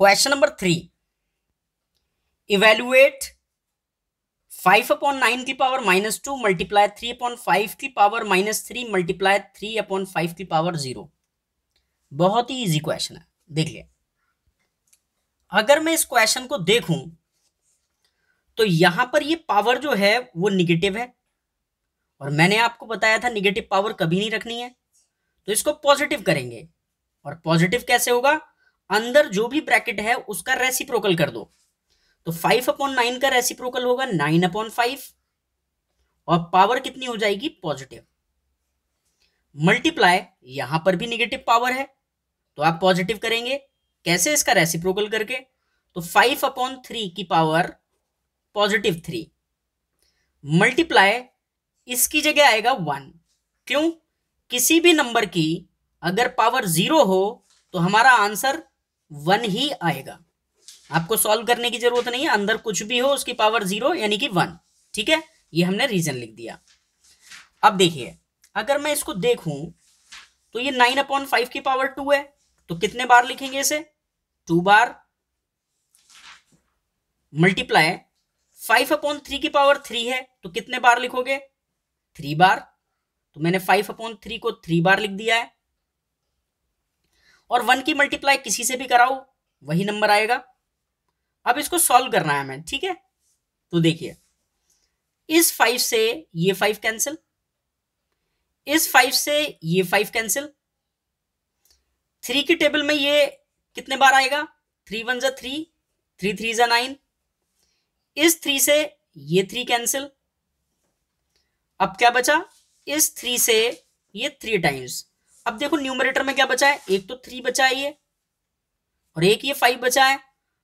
question number three evaluate five upon nine की power minus two multiply three upon five की power minus three multiply three upon five की power zero बहुत ही easy question है देख लिया अगर मैं इस क्वेश्चन को देखूं तो यहां पर ये पावर जो है वो निगेटिव है और मैंने आपको बताया था निगेटिव पावर कभी नहीं रखनी है तो इसको पॉजिटिव करेंगे और पॉजिटिव कैसे होगा अंदर जो भी ब्रैकेट है उसका रेसिप्रोकल कर दो तो फाइव अपॉन नाइन का रेसिप्रोकल होगा नाइन अपॉन फाइव और पावर कितनी हो जाएगी पॉजिटिव मल्टीप्लाई यहां पर भी निगेटिव पावर है तो आप पॉजिटिव करेंगे कैसे इसका रेसिप्रोकल करके तो फाइव अपॉन थ्री की पावर पॉजिटिव थ्री मल्टीप्लाई इसकी जगह आएगा वन क्यों किसी भी नंबर की अगर पावर जीरो हो तो हमारा आंसर वन ही आएगा आपको सॉल्व करने की जरूरत नहीं है अंदर कुछ भी हो उसकी पावर जीरो यानी कि वन ठीक है ये हमने रीजन लिख दिया अब देखिए अगर मैं इसको देखूं तो ये नाइन अपॉन फाइव की पावर टू है तो कितने बार लिखेंगे इसे टू बार मल्टीप्लाई फाइव अपॉन थ्री की पावर थ्री है तो कितने बार लिखोगे थ्री बार तो मैंने फाइव अपॉन थ्री को थ्री बार लिख दिया है और वन की मल्टीप्लाई किसी से भी कराओ वही नंबर आएगा अब इसको सॉल्व करना है हमें ठीक है तो देखिए इस फाइव से ये फाइव कैंसिल इस फाइव से ये फाइव कैंसिल थ्री की टेबल में ये कितने बार आएगा थ्री वन जा थ्री थ्री थ्री जा नाइन इस थ्री से ये थ्री कैंसिल अब क्या बचा इस थ्री से ये थ्री टाइम्स अब देखो न्यूमरेटर में क्या बचा है एक तो थ्री बचा है ये और एक ये फाइव बचा है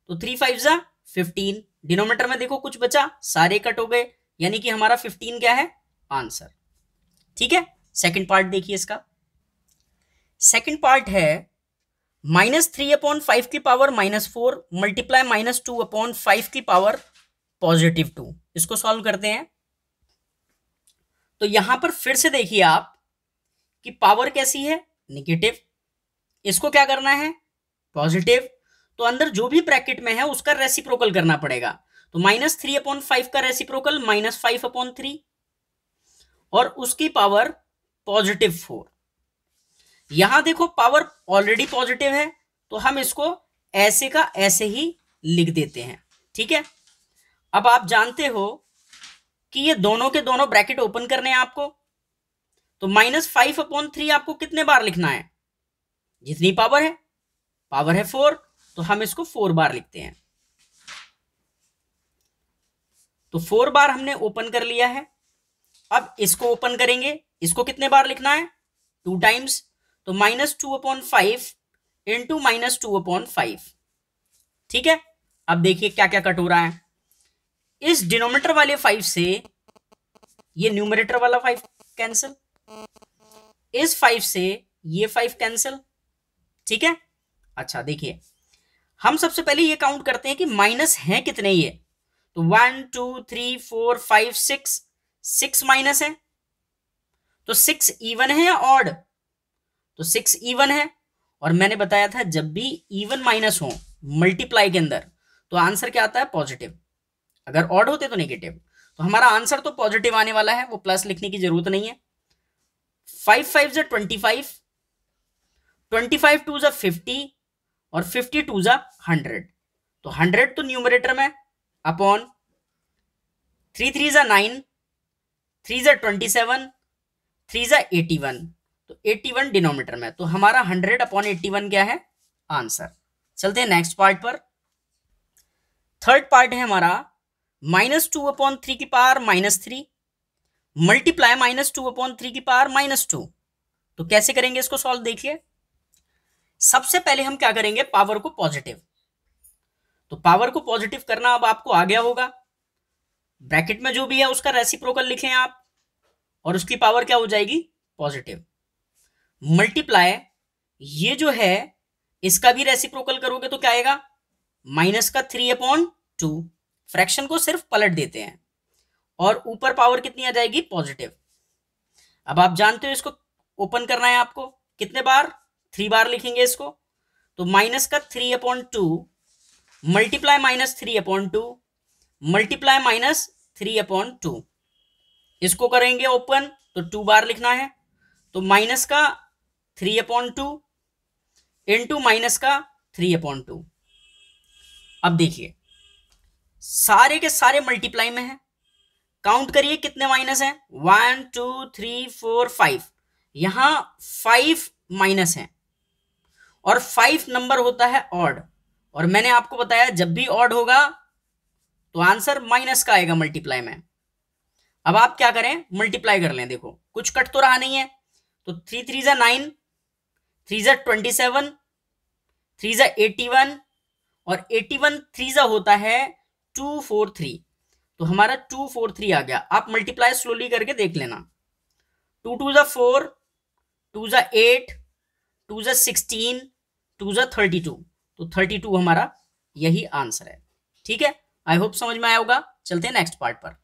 तो थ्री फाइव जा फिफ्टीन डिनोमीटर में देखो कुछ बचा सारे कट हो गए यानी कि हमारा फिफ्टीन क्या है आंसर ठीक है सेकंड पार्ट देखिए इसका सेकंड पार्ट है माइनस थ्री अपॉन फाइव की power minus four multiply minus two upon five की पावर पॉजिटिव टू इसको सॉल्व करते हैं तो यहां पर फिर से देखिए आप कि पावर कैसी है निगेटिव इसको क्या करना है पॉजिटिव तो अंदर जो भी ब्रैकेट में है उसका रेसिप्रोकल करना पड़ेगा तो माइनस थ्री अपॉन फाइव का reciprocal minus five upon three और उसकी पावर पॉजिटिव फोर यहां देखो पावर ऑलरेडी पॉजिटिव है तो हम इसको ऐसे का ऐसे ही लिख देते हैं ठीक है अब आप जानते हो कि ये दोनों के दोनों ब्रैकेट ओपन करने हैं आपको तो माइनस फाइव अपॉन थ्री आपको कितने बार लिखना है जितनी पावर है पावर है फोर तो हम इसको फोर बार लिखते हैं तो फोर बार हमने ओपन कर लिया है अब इसको ओपन करेंगे इसको कितने बार लिखना है टू टाइम्स तो minus two upon five into minus two upon five ठीक है अब देखिए क्या क्या कट हो रहा है इस डिनोमीटर वाले फाइव से ये न्यूमरेटर वाला फाइव कैंसिल इस फाइव से ये फाइव कैंसिल ठीक है अच्छा देखिए हम सबसे पहले ये काउंट करते हैं कि माइनस है कितने ये तो one two three four five six six minus है तो सिक्स इवन है या ऑड तो सिक्स इवन है और मैंने बताया था जब भी इवन माइनस हो मल्टीप्लाई के अंदर तो आंसर क्या आता है पॉजिटिव अगर ऑड होते तो नेगेटिव तो हमारा आंसर तो पॉजिटिव आने वाला है वो प्लस लिखने की जरूरत नहीं है फाइव फाइव जो twenty five twenty five two जो फिफ्टी और फिफ्टी टू जो हंड्रेड तो हंड्रेड तो न्यूमरेटर में अपॉन थ्री थ्री जो नाइन थ्री जो ट्वेंटी सेवन थ्री जो एटी वन तो एट्टी वन डिनोमीटर में तो हमारा हंड्रेड अपॉन एट्टी वन क्या है आंसर चलते हैं नेक्स्ट पार्ट पर थर्ड पार्ट है हमारा माइनस टू अपॉन थ्री की power minus three multiply minus two upon three की पावर माइनस टू तो कैसे करेंगे इसको सॉल्व देखिए सबसे पहले हम क्या करेंगे पावर को पॉजिटिव तो पावर को पॉजिटिव करना अब आपको आ गया होगा ब्रैकेट में जो भी है उसका रेसिप्रोकल लिखें आप और उसकी पावर क्या हो जाएगी पॉजिटिव मल्टीप्लाई ये जो है इसका भी रेसिप्रोकल करोगे तो क्या आएगा माइनस का थ्री अपॉन टू फ्रैक्शन को सिर्फ पलट देते हैं और ऊपर पावर कितनी आ जाएगी पॉजिटिव अब आप जानते हो इसको ओपन करना है आपको कितने बार थ्री बार लिखेंगे इसको तो माइनस का three upon two multiply minus three upon two multiply minus three upon two इसको करेंगे ओपन तो टू बार लिखना है तो माइनस का three upon two into minus का थ्री अपॉन टू अब देखिए सारे के सारे मल्टीप्लाई में है काउंट करिए कितने माइनस है one two three four five यहां फाइव माइनस है और फाइव नंबर होता है ऑड और मैंने आपको बताया जब भी ऑड होगा तो आंसर माइनस का आएगा मल्टीप्लाई में अब आप क्या करें मल्टीप्लाई कर लें देखो कुछ कट तो रहा नहीं है तो थ्री थ्री ज़ा नाइन थ्री ज़ा ट्वेंटी सेवन थ्री ज़ा एटी वन और एटी वन थ्री ज़ा होता है टू फोर थ्री तो हमारा टू फोर थ्री आ गया आप मल्टीप्लाई स्लोली करके देख लेना टू टू ज़ा फोर टू ज़ा एट टू ज़ा सिक्सटीन टू ज़ा थर्टी टू तो थर्टी टू हमारा यही आंसर है ठीक है आई होप समझ में आया होगा चलते हैं नेक्स्ट पार्ट पर